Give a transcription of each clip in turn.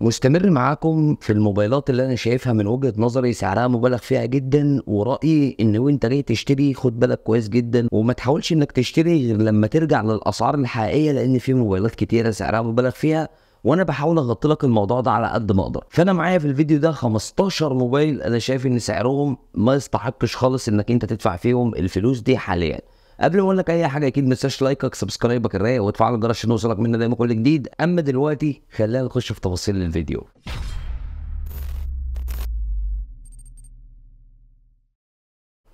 مستمر معاكم في الموبايلات اللي انا شايفها من وجهه نظري سعرها مبالغ فيها جدا ورايي ان وانت جاي تشتري خد بالك كويس جدا وما تحاولش انك تشتري غير لما ترجع للاسعار الحقيقيه لان في موبايلات كتيره سعرها مبالغ فيها وانا بحاول اغطي لك الموضوع ده على قد ما اقدر فانا معايا في الفيديو ده 15 موبايل انا شايف ان سعرهم ما يستحقش خالص انك انت تدفع فيهم الفلوس دي حاليا قبل ما اقول لك اي حاجه اكيد ما تنساش لايكك سبسكرايبك الرايق وتفعل الجرس عشان يوصلك منا دايما كل جديد اما دلوقتي خلينا نخش في تفاصيل الفيديو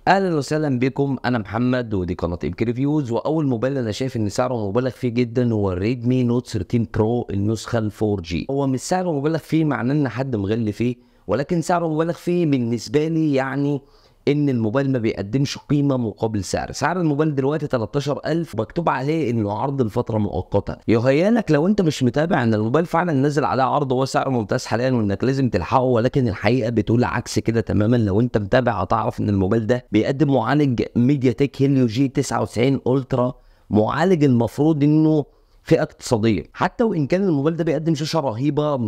اهلا وسهلا بكم انا محمد ودي قناه امك ريفيوز واول موبايل انا شايف ان سعره مبالغ فيه جدا هو الريدمي نوت 13 برو النسخه ال 4 جي هو مش سعره مبالغ فيه معناه ان حد مغلي فيه ولكن سعره مبالغ فيه بالنسبه لي يعني ان الموبايل ما بيقدمش قيمه مقابل سعر سعر الموبايل دلوقتي 13000 مكتوب عليه انه عرض لفتره مؤقته يهيالك لو انت مش متابع ان الموبايل فعلا نزل عليه عرض وهو ممتاز حاليا وانك لازم تلحقه ولكن الحقيقه بتقول عكس كده تماما لو انت متابع هتعرف ان الموبايل ده بيقدم معالج ميديا تك هيليو جي 99 الترا معالج المفروض انه فئه اقتصاديه حتى وان كان الموبايل ده بيقدم شاشه رهيبه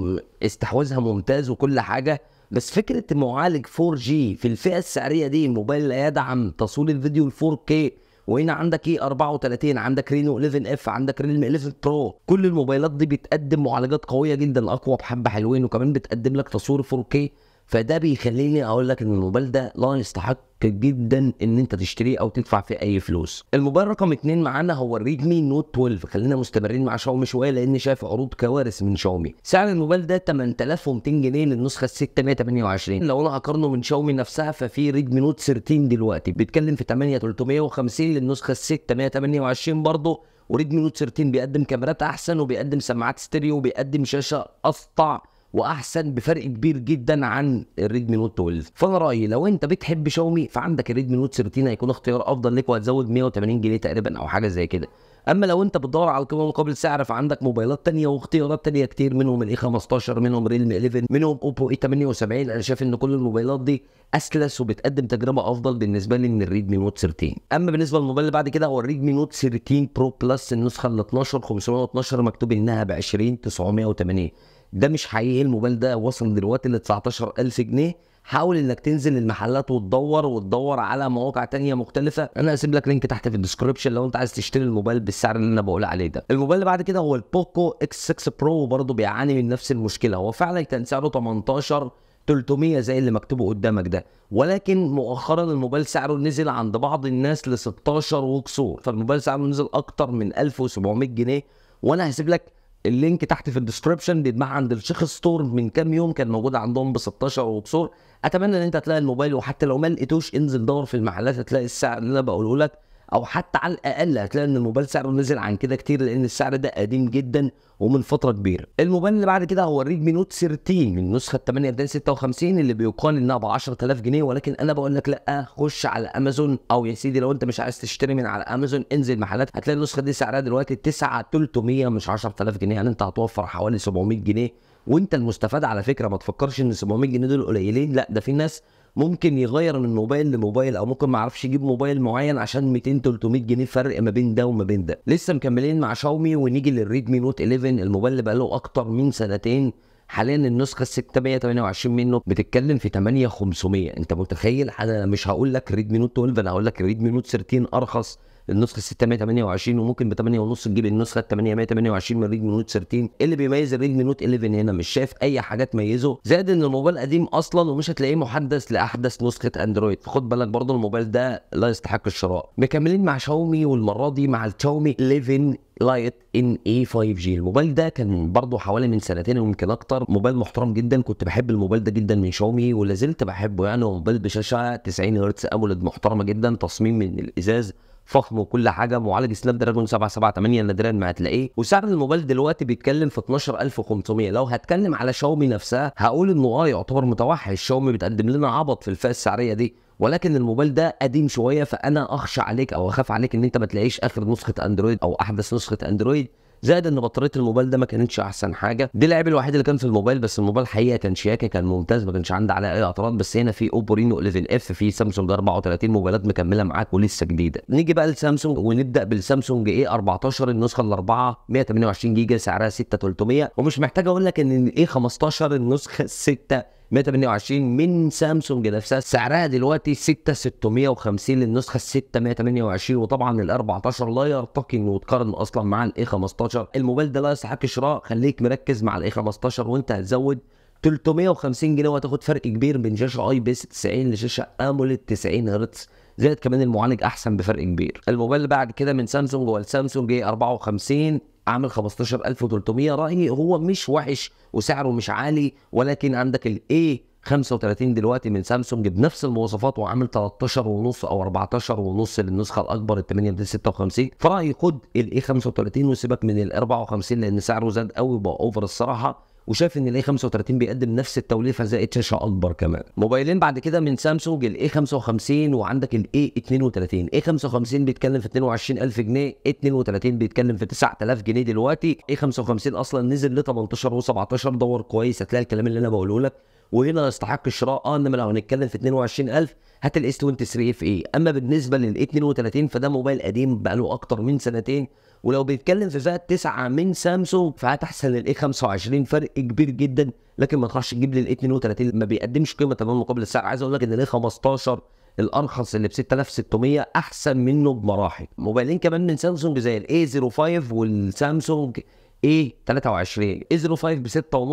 استحواذها ممتاز وكل حاجه بس فكره معالج 4 جي في الفئه السعريه دي الموبايل لا يدعم تصوير الفيديو 4 كي وهنا عندك ايه 34 عندك رينو 11 اف عندك ريلم 11 برو كل الموبايلات دي بتقدم معالجات قويه جدا اقوى بحبه حلوين وكمان بتقدم لك تصوير 4 كي فده بيخليني اقول لك ان الموبايل ده لا يستحق جدا ان انت تشتريه او تدفع فيه اي فلوس الموبايل رقم اثنين معانا هو الريدمي نوت 12 خلينا مستمرين مع شاومي شويه لان شايف عروض كوارث من شاومي سعر الموبايل ده 8200 جنيه للنسخه ال 628 لو انا هقارنه من شاومي نفسها ففي ريدمي نوت 13 دلوقتي بيتكلم في 8350 للنسخه ال 628 برضه وريدمي نوت 13 بيقدم كاميرات احسن وبيقدم سماعات ستيريو وبيقدم شاشه اسطع واحسن بفرق كبير جدا عن الريدمي نوت 12 فانا رايي لو انت بتحب شاومي فعندك الريدمي نوت 13 هيكون اختيار افضل ليك وهتزود 180 جنيه تقريبا او حاجه زي كده اما لو انت بتدور على القيمه مقابل سعر فعندك موبايلات تانية واختيارات تانية كتير منهم الاي 15 منهم ريلم 11 منهم اوبو اي 78 انا شايف ان كل الموبايلات دي اسلس وبتقدم تجربه افضل بالنسبه لي من الريدمي نوت 13 اما بالنسبه للموبايل اللي بعد كده هو الريدمي نوت 13 برو بلس النسخه ال 12 512 مكتوب انها ب 20 980 ده مش حقيقي الموبايل ده وصل دلوقتي ل 19000 جنيه حاول انك تنزل المحلات وتدور وتدور على مواقع تانية مختلفة انا هسيب لك لينك تحت في الديسكربشن لو انت عايز تشتري الموبايل بالسعر اللي انا بقول عليه ده الموبايل اللي بعد كده هو البوكو اكس 6 برو وبرضه بيعاني من نفس المشكلة هو فعلا كان سعره 18 300 زي اللي مكتوبه قدامك ده ولكن مؤخرا الموبايل سعره نزل عند بعض الناس ل 16 وكسور فالموبايل سعره نزل اكتر من 1700 جنيه وانا هسيب لك اللينك تحت في الديسكربشن بيتباع عند الشيخ ستور من كام يوم كان موجود عندهم ب 16 وبصور اتمنى ان انت تلاقي الموبايل وحتى لو ما لقيتوش انزل دور في المحلات هتلاقي السعر اللي انا بقوله لك او حتى على الاقل هتلاقي ان الموبايل سعره نزل عن كده كتير لان السعر ده قديم جدا ومن فتره كبيره الموبايل اللي بعد كده هو الريدمي نوت 13 من النسخه 8 دال 56 اللي بيقال انها ب 10000 جنيه ولكن انا بقول لك لا خش على امازون او يا سيدي لو انت مش عايز تشتري من على امازون انزل محلات هتلاقي النسخه دي سعرها دلوقتي 9300 مش 10000 جنيه يعني انت هتوفر حوالي 700 جنيه وانت المستفاد على فكره ما تفكرش ان 700 جنيه دول قليلين لا ده في ناس ممكن يغير من موبايل لموبايل او ممكن ما اعرفش يجيب موبايل معين عشان 200 300 جنيه فرق ما بين ده وما بين ده لسه مكملين مع شاومي ونيجي للريدمي نوت 11 الموبايل اللي بقاله اكتر من سنتين حاليا النسخه 628 منه بتتكلم في 8500 انت متخيل انا مش هقول لك ريدمي نوت 12 انا هقول لك ريدمي نوت 13 ارخص النسخه 628 وممكن ب 8 ونص تجيب النسخه 828 من ريدمي نوت 13 إيه اللي بيميز الريدمي نوت 11 هنا مش شايف اي حاجه تميزه زائد ان الموبايل قديم اصلا ومش هتلاقيه محدث لاحدث نسخه اندرويد فخد بالك برضه الموبايل ده لا يستحق الشراء مكملين مع شاومي والمره دي مع الشاومي 11 لايت ان اي 5 جي الموبايل ده كان برضه حوالي من سنتين ويمكن اكتر موبايل محترم جدا كنت بحب الموبايل ده جدا من شاومي ولا زلت بحبه يعني هو موبايل بشاشه 90 هرتز امولد محترمه جدا تصميم من الازاز فخم وكل حاجه معالج سناب دراجون 778 نادرا ما هتلاقيه وسعر الموبايل دلوقتي بيتكلم في 12500 لو هتكلم على شاومي نفسها هقول انه اه يعتبر متوحش شاومي بتقدم لنا عبط في الفئه السعريه دي ولكن الموبايل ده قديم شويه فانا اخشى عليك او اخاف عليك ان انت ما تلاقيش اخر نسخه اندرويد او احدث نسخه اندرويد زائد ان بطاريه الموبايل ده ما كانتش احسن حاجه دي العيب الوحيد اللي كان في الموبايل بس الموبايل حقيقه كان شياكه كان ممتاز ما كانش عندي عليه اي اعتراض بس هنا في اوبو رينو 11 اف في سامسونج 34 موبايلات مكمله معاك ولسه جديده نيجي بقى لسامسونج ونبدا بالسامسونج اي 14 النسخه الاربعه 128 جيجا سعرها 6300 ومش محتاج اقول لك ان الاي 15 النسخه 6 128 من سامسونج نفسها سعرها دلوقتي 6650 للنسخه ال 128 وطبعا ال 14 لا يرتقي انه يتقارن اصلا مع الاي 15 الموبايل ده لا يستحق شراء خليك مركز مع الاي 15 وانت هتزود 350 جنيه وهتاخد فرق كبير بين شاشه اي بي 90 لشاشه اموليد 90 هرتز زائد كمان المعالج احسن بفرق كبير الموبايل بعد كده من سامسونج هو السامسونج اي 54 عامل 15300 رايي هو مش وحش وسعره مش عالي ولكن عندك الاي 35 دلوقتي من سامسونج بنفس المواصفات وعامل 13 ونص او 14 ونص للنسخه الاكبر ال 8 56 فرايي خد الاي 35 وسيبك من ال 54 لان سعره زاد قوي بقى اوفر الصراحه وشاف ان الاي 35 بيقدم نفس التوليفه زائد شاشه اكبر كمان موبايلين بعد كده من سامسونج الاي 55 وعندك الاي 32 اي 55 بيتكلم في 22000 جنيه اي 32 بيتكلم في 9000 جنيه دلوقتي اي 55 اصلا نزل ل 18 و17 دور كويس هتلاقي الكلام اللي انا بقوله لك وهنا يستحق الشراء اه انما لو هنتكلم في 22000 هات الاس 23 اف اي اما بالنسبه للاي 32 فده موبايل قديم بقاله اكتر من سنتين ولو بيتكلم في فئه تسعه من سامسونج فهتحسن احسن الاي 25 فرق كبير جدا لكن ما تروحش تجيب لي الاي 32 ما بيقدمش قيمه تمام مقابل السعر عايز اقول لك ان الاي 15 الارخص اللي ب 6600 احسن منه بمراحل موبايلين كمان من سامسونج زي الاي 05 والسامسونج اي 23 اي 05 ب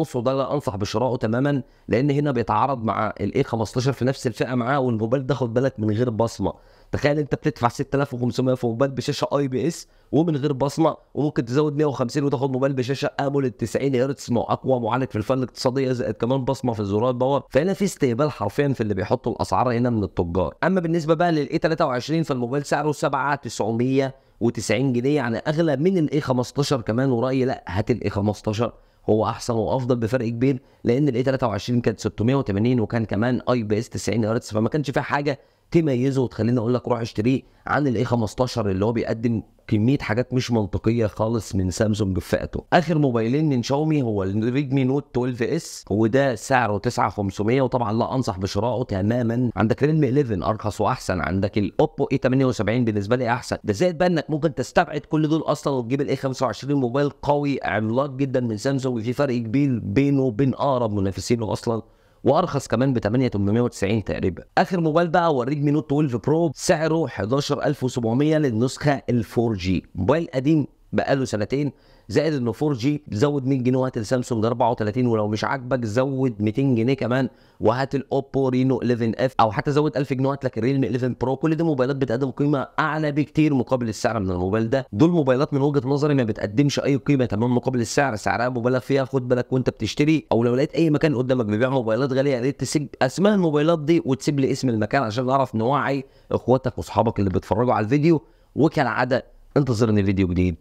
6.5 وده لا انصح بشرائه تماما لان هنا بيتعارض مع الاي 15 في نفس الفئه معاه والموبايل ده خد بالك من غير بصمه تخيل انت بتدفع 6500 في موبايل بشاشه اي بي اس ومن غير بصمه وممكن تزود 150 وتاخد موبايل بشاشه اموليد 90 هرتز مع اقوى معالج في الفن الاقتصاديه زائد كمان بصمه في الزرار باور فهنا في استهبال حرفيا في اللي بيحطوا الاسعار هنا من التجار اما بالنسبه بقى للاي 23 فالموبايل سعره 7990 جنيه يعني اغلى من الاي 15 كمان ورايي لا هات الاي 15 هو احسن وافضل بفرق كبير لان الاي 23 كانت 680 وكان كمان اي بي اس 90 هرتز فما كانش فيها حاجه تميزه وتخليني اقول لك روح اشتريه عن الاي 15 اللي هو بيقدم كميه حاجات مش منطقيه خالص من سامسونج في فئته اخر موبايلين من شاومي هو الريدمي نوت 12 اس وده سعره 9500 وطبعا لا انصح بشرائه تماما عندك ريلمي 11 ارخص واحسن عندك الاوبو اي 78 بالنسبه لي احسن ده زائد بقى انك ممكن تستبعد كل دول اصلا وتجيب الاي 25 موبايل قوي عملاق جدا من سامسونج في فرق كبير بينه وبين اقرب منافسينه اصلا وارخص كمان ب 8890 تقريبا اخر موبايل بقى هو الريدمي نوت 12 برو سعره 11700 للنسخه ال 4 جي موبايل قديم بقاله سنتين زائد انه 4 جي زود 100 جنيه وهات السامسونج 34 ولو مش عاجبك زود 200 جنيه كمان وهات الاوبو رينو 11 اف او حتى زود 1000 جنيه وهات لك الريلمي 11 برو كل دي موبايلات بتقدم قيمه اعلى بكتير مقابل السعر من الموبايل ده دول موبايلات من وجهه نظري ما بتقدمش اي قيمه تمام مقابل السعر سعرها مبالغ فيها خد بالك وانت بتشتري او لو لقيت اي مكان قدامك بيبيع موبايلات غاليه يا ريت تسيب اسماء الموبايلات دي وتسيب لي اسم المكان عشان نعرف نوعي اخواتك واصحابك اللي بيتفرجوا على الفيديو وكالعاده انتظرني فيديو جديد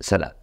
سلام